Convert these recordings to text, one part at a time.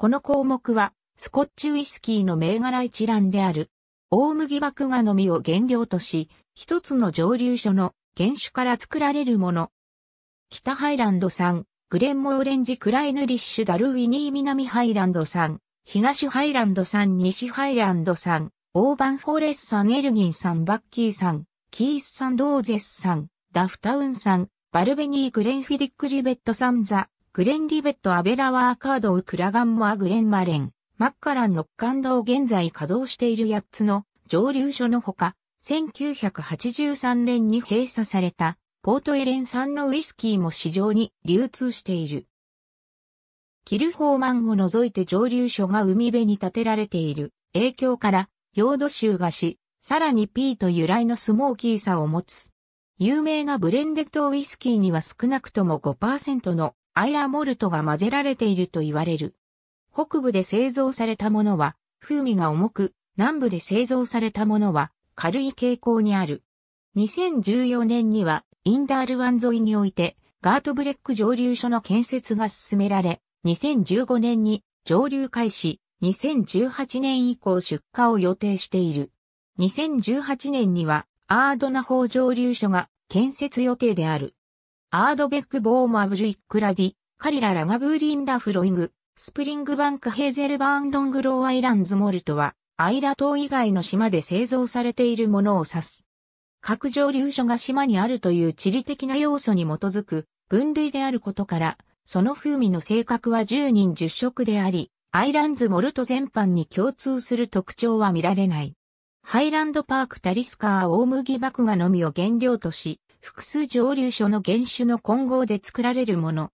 この項目は、スコッチウイスキーの銘柄一覧である。大麦麦芽の実を原料とし、一つの蒸留所の原酒から作られるもの。北ハイランド産、グレンモオレンジクライヌリッシュダルウィニー南ハイランド産、東ハイランド産西ハイランド産、オーバンフォーレス産エルギン産バッキー産、キース産ローゼス産、ダフタウン産、バルベニーグレンフィディックリベット産ザ、グレンリベットアベラワーカードウクラガンモアグレンマレン、マッカランッカンドを現在稼働している8つの蒸留所のほか、1983年に閉鎖されたポートエレン産のウイスキーも市場に流通している。キルホーマンを除いて蒸留所が海辺に建てられている影響から、ヨード州がし、さらにピーと由来のスモーキーさを持つ有名なブレンデッドウイスキーには少なくとも5%のアイラモルトが混ぜられていると言われる。北部で製造されたものは風味が重く、南部で製造されたものは軽い傾向にある。2014年にはインダール湾沿いにおいてガートブレック蒸留所の建設が進められ、2015年に蒸留開始、2018年以降出荷を予定している。2018年にはアードナ法蒸留所が建設予定である。アードベック・ボーマアブジュ・イック・ラディ、カリラ・ラガブーリン・ラフロイグ、スプリングバンク・ヘーゼルバーン・ロングロー・アイランズ・モルトは、アイラ島以外の島で製造されているものを指す。各蒸留所が島にあるという地理的な要素に基づく分類であることから、その風味の性格は10人10色であり、アイランズモルト全般に共通する特徴は見られない。ハイランドパークタリスカー大麦麦芽のみを原料とし、複数蒸留所の原種の混合で作られるもの。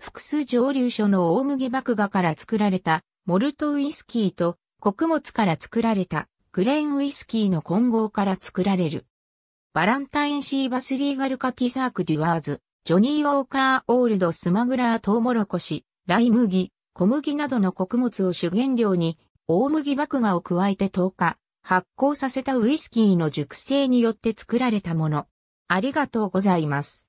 複数蒸留所の大麦麦芽から作られたモルトウイスキーと穀物から作られたグレーンウイスキーの混合から作られる。バランタインシーバスリーガルカキサークデュワーズ、ジョニー・ウォーカー・オールド・スマグラー・トウモロコシ、ライ麦、小麦などの穀物を主原料に、大麦麦芽を加えて10日、発酵させたウイスキーの熟成によって作られたもの。ありがとうございます。